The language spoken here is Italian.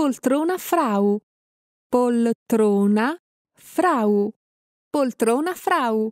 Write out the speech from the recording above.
poltrona frau, poltrona frau, poltrona frau.